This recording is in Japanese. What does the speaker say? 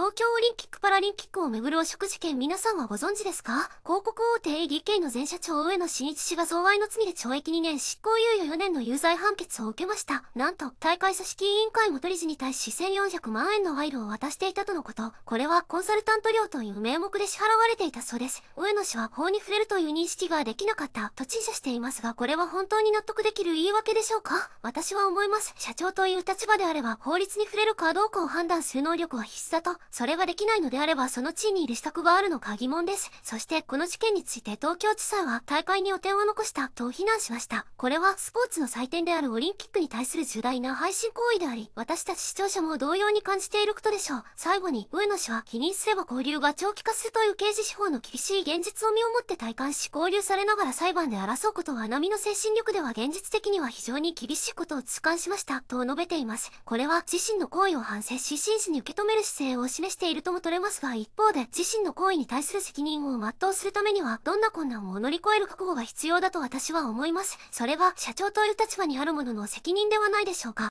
東京オリンピック・パラリンピックをめぐる汚職事件皆さんはご存知ですか広告大手 ADK の前社長上野慎一氏が贈賄の罪で懲役2年執行猶予4年の有罪判決を受けました。なんと、大会組織委員会元理事に対し1400万円の賄賂を渡していたとのこと。これはコンサルタント料という名目で支払われていたそうです。上野氏は法に触れるという認識ができなかったと陳謝していますが、これは本当に納得できる言い訳でしょうか私は思います。社長という立場であれば法律に触れるかどうかを判断する能力は必須だとそれができないのであればその地位にいる資格があるのか疑問です。そしてこの事件について東京地裁は大会に汚点を残したと非難しました。これはスポーツの祭典であるオリンピックに対する重大な配信行為であり、私たち視聴者も同様に感じていることでしょう。最後に、上野氏は否認すれば交流が長期化するという刑事司法の厳しい現実を身をもって体感し交流されながら裁判で争うことは見の精神力では現実的には非常に厳しいことを痛感しました、と述べています。これは自身の行為を反省し真摯に受け止める姿勢を示示しているとも取れますが一方で自身の行為に対する責任を全うするためにはどんな困難を乗り越える覚悟が必要だと私は思います。それは社長という立場にあるものの責任ではないでしょうか。